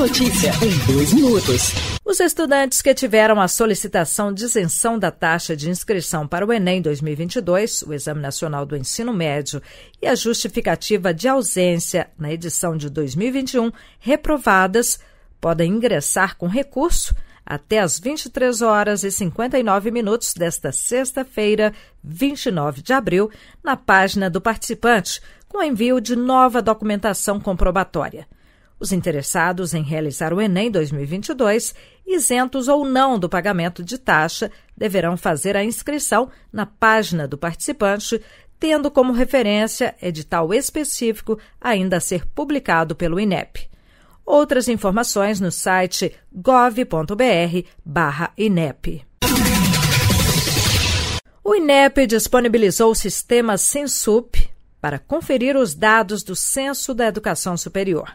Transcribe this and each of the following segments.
notícia em dois minutos. Os estudantes que tiveram a solicitação de isenção da taxa de inscrição para o Enem 2022, o Exame Nacional do Ensino Médio, e a justificativa de ausência na edição de 2021 reprovadas, podem ingressar com recurso até às 23 horas e 59 minutos desta sexta-feira, 29 de abril, na página do participante, com envio de nova documentação comprobatória. Os interessados em realizar o Enem 2022, isentos ou não do pagamento de taxa, deverão fazer a inscrição na página do participante, tendo como referência edital específico ainda a ser publicado pelo INEP. Outras informações no site gov.br/inep. O INEP disponibilizou o sistema Sensup para conferir os dados do Censo da Educação Superior.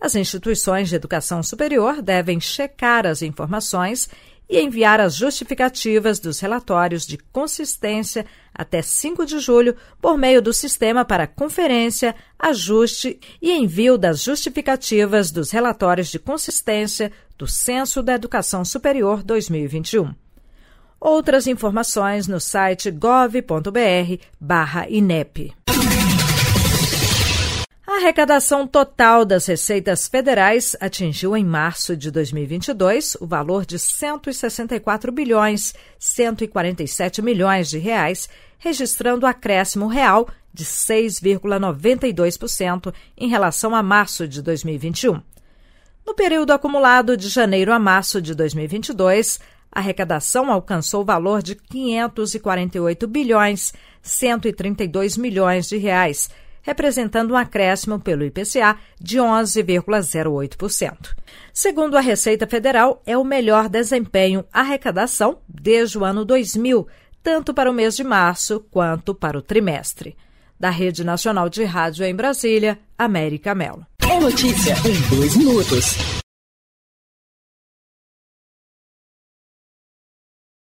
As instituições de educação superior devem checar as informações e enviar as justificativas dos relatórios de consistência até 5 de julho por meio do sistema para conferência, ajuste e envio das justificativas dos relatórios de consistência do Censo da Educação Superior 2021. Outras informações no site gov.br/inep. A arrecadação total das receitas federais atingiu em março de 2022 o valor de 164 bilhões 147 milhões de reais, registrando acréscimo real de 6,92% em relação a março de 2021. No período acumulado de janeiro a março de 2022, a arrecadação alcançou o valor de 548 bilhões 132 milhões de reais representando um acréscimo pelo IPCA de 11,08%. Segundo a Receita Federal, é o melhor desempenho arrecadação desde o ano 2000, tanto para o mês de março quanto para o trimestre. Da Rede Nacional de Rádio em Brasília, América Melo. É notícia em dois minutos.